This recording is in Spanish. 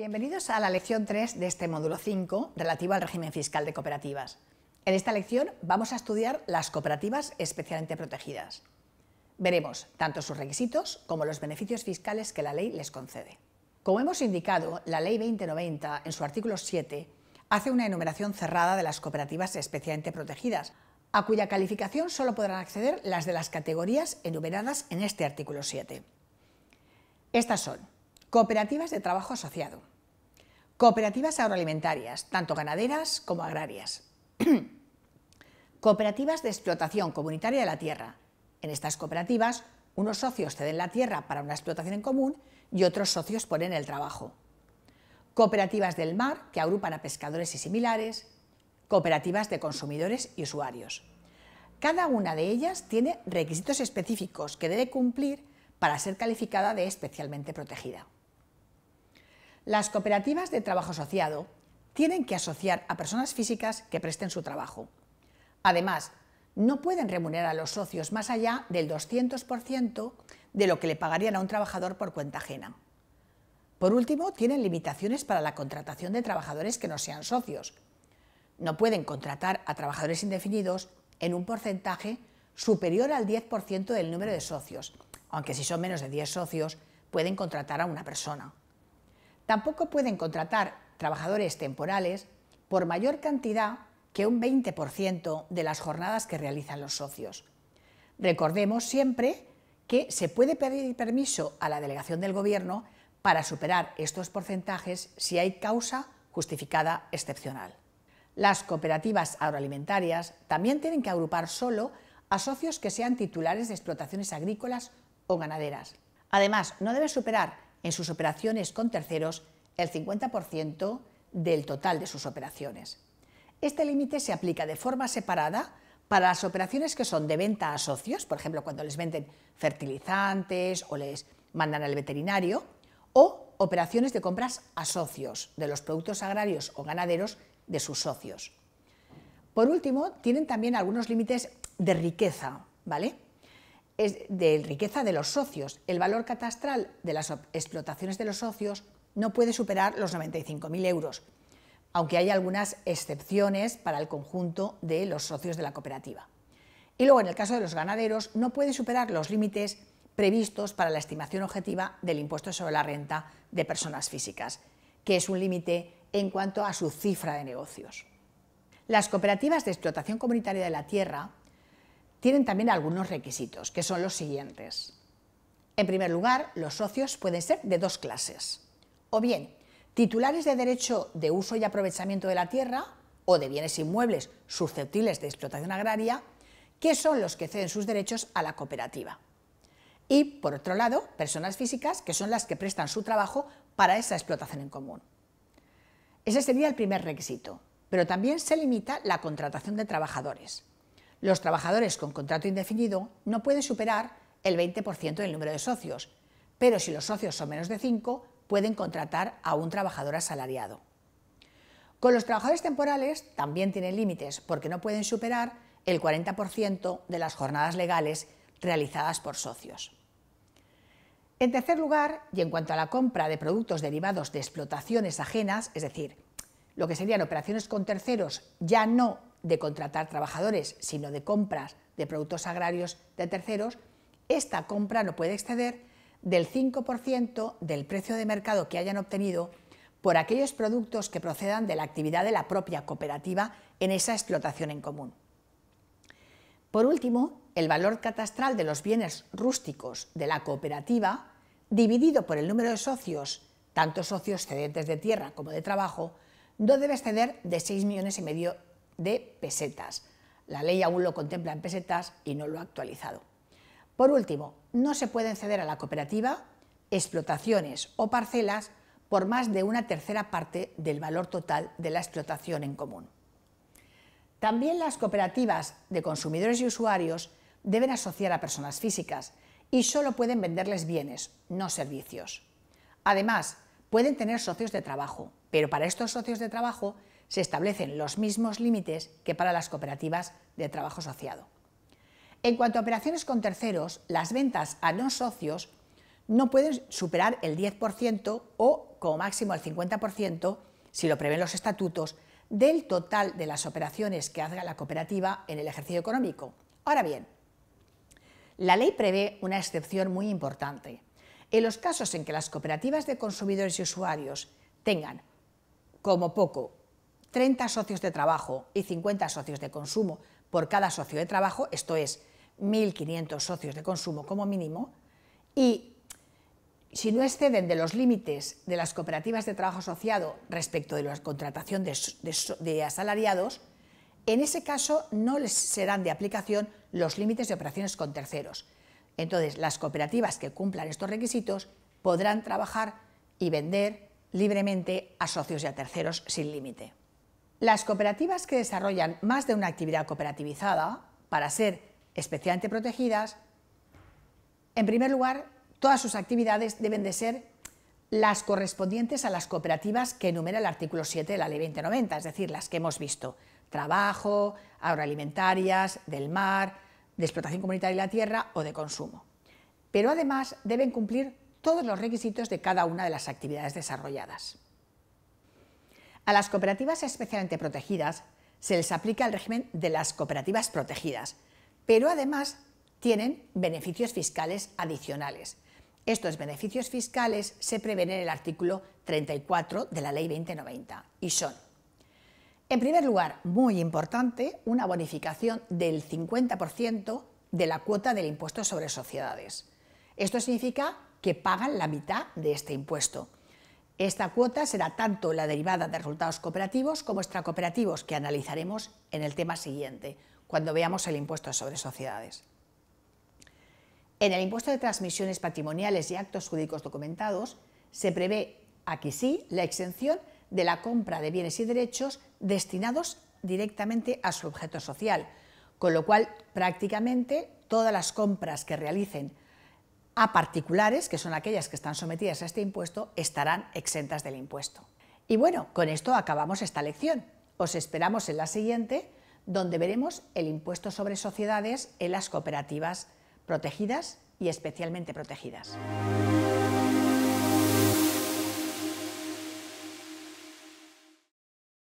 Bienvenidos a la lección 3 de este módulo 5 relativo al régimen fiscal de cooperativas. En esta lección vamos a estudiar las cooperativas especialmente protegidas. Veremos tanto sus requisitos como los beneficios fiscales que la ley les concede. Como hemos indicado, la Ley 2090, en su artículo 7, hace una enumeración cerrada de las cooperativas especialmente protegidas, a cuya calificación solo podrán acceder las de las categorías enumeradas en este artículo 7. Estas son cooperativas de trabajo asociado, Cooperativas agroalimentarias, tanto ganaderas como agrarias. cooperativas de explotación comunitaria de la tierra. En estas cooperativas, unos socios ceden la tierra para una explotación en común y otros socios ponen el trabajo. Cooperativas del mar, que agrupan a pescadores y similares. Cooperativas de consumidores y usuarios. Cada una de ellas tiene requisitos específicos que debe cumplir para ser calificada de especialmente protegida. Las cooperativas de trabajo asociado tienen que asociar a personas físicas que presten su trabajo. Además, no pueden remunerar a los socios más allá del 200% de lo que le pagarían a un trabajador por cuenta ajena. Por último, tienen limitaciones para la contratación de trabajadores que no sean socios. No pueden contratar a trabajadores indefinidos en un porcentaje superior al 10% del número de socios, aunque si son menos de 10 socios pueden contratar a una persona. Tampoco pueden contratar trabajadores temporales por mayor cantidad que un 20% de las jornadas que realizan los socios. Recordemos siempre que se puede pedir permiso a la delegación del Gobierno para superar estos porcentajes si hay causa justificada excepcional. Las cooperativas agroalimentarias también tienen que agrupar solo a socios que sean titulares de explotaciones agrícolas o ganaderas. Además, no debe superar en sus operaciones con terceros el 50% del total de sus operaciones. Este límite se aplica de forma separada para las operaciones que son de venta a socios, por ejemplo, cuando les venden fertilizantes o les mandan al veterinario, o operaciones de compras a socios de los productos agrarios o ganaderos de sus socios. Por último, tienen también algunos límites de riqueza, ¿vale? es de riqueza de los socios. El valor catastral de las explotaciones de los socios no puede superar los 95.000 euros, aunque hay algunas excepciones para el conjunto de los socios de la cooperativa. Y luego, en el caso de los ganaderos, no puede superar los límites previstos para la estimación objetiva del impuesto sobre la renta de personas físicas, que es un límite en cuanto a su cifra de negocios. Las cooperativas de explotación comunitaria de la tierra tienen también algunos requisitos, que son los siguientes. En primer lugar, los socios pueden ser de dos clases, o bien titulares de derecho de uso y aprovechamiento de la tierra o de bienes inmuebles susceptibles de explotación agraria, que son los que ceden sus derechos a la cooperativa. Y, por otro lado, personas físicas, que son las que prestan su trabajo para esa explotación en común. Ese sería el primer requisito, pero también se limita la contratación de trabajadores, los trabajadores con contrato indefinido no pueden superar el 20% del número de socios, pero si los socios son menos de 5, pueden contratar a un trabajador asalariado. Con los trabajadores temporales también tienen límites, porque no pueden superar el 40% de las jornadas legales realizadas por socios. En tercer lugar, y en cuanto a la compra de productos derivados de explotaciones ajenas, es decir, lo que serían operaciones con terceros ya no de contratar trabajadores, sino de compras de productos agrarios de terceros, esta compra no puede exceder del 5% del precio de mercado que hayan obtenido por aquellos productos que procedan de la actividad de la propia cooperativa en esa explotación en común. Por último, el valor catastral de los bienes rústicos de la cooperativa, dividido por el número de socios, tanto socios cedentes de tierra como de trabajo, no debe exceder de 6 millones y medio de pesetas. La ley aún lo contempla en pesetas y no lo ha actualizado. Por último, no se pueden ceder a la cooperativa explotaciones o parcelas por más de una tercera parte del valor total de la explotación en común. También las cooperativas de consumidores y usuarios deben asociar a personas físicas y solo pueden venderles bienes, no servicios. Además, pueden tener socios de trabajo, pero para estos socios de trabajo se establecen los mismos límites que para las cooperativas de trabajo asociado. En cuanto a operaciones con terceros, las ventas a no socios no pueden superar el 10% o, como máximo, el 50%, si lo prevén los estatutos, del total de las operaciones que haga la cooperativa en el ejercicio económico. Ahora bien, la ley prevé una excepción muy importante. En los casos en que las cooperativas de consumidores y usuarios tengan, como poco, 30 socios de trabajo y 50 socios de consumo por cada socio de trabajo, esto es 1.500 socios de consumo como mínimo, y si no exceden de los límites de las cooperativas de trabajo asociado respecto de la contratación de, asalariados, en ese caso no les serán de aplicación los límites de operaciones con terceros. Entonces, las cooperativas que cumplan estos requisitos podrán trabajar y vender libremente a socios y a terceros sin límite. Las cooperativas que desarrollan más de una actividad cooperativizada, para ser especialmente protegidas, en primer lugar, todas sus actividades deben de ser las correspondientes a las cooperativas que enumera el artículo 7 de la Ley 2090, es decir, las que hemos visto, trabajo, agroalimentarias, del mar, de explotación comunitaria de la tierra o de consumo. Pero además deben cumplir todos los requisitos de cada una de las actividades desarrolladas. A las cooperativas especialmente protegidas se les aplica el régimen de las cooperativas protegidas, pero además tienen beneficios fiscales adicionales. Estos beneficios fiscales se prevén en el artículo 34 de la Ley 2090 y son, en primer lugar, muy importante, una bonificación del 50% de la cuota del impuesto sobre sociedades. Esto significa que pagan la mitad de este impuesto esta cuota será tanto la derivada de resultados cooperativos como extracooperativos, que analizaremos en el tema siguiente, cuando veamos el impuesto sobre sociedades. En el impuesto de transmisiones patrimoniales y actos jurídicos documentados se prevé, aquí sí, la exención de la compra de bienes y derechos destinados directamente a su objeto social, con lo cual prácticamente todas las compras que realicen a particulares, que son aquellas que están sometidas a este impuesto, estarán exentas del impuesto. Y bueno, con esto acabamos esta lección. Os esperamos en la siguiente, donde veremos el impuesto sobre sociedades en las cooperativas protegidas y especialmente protegidas.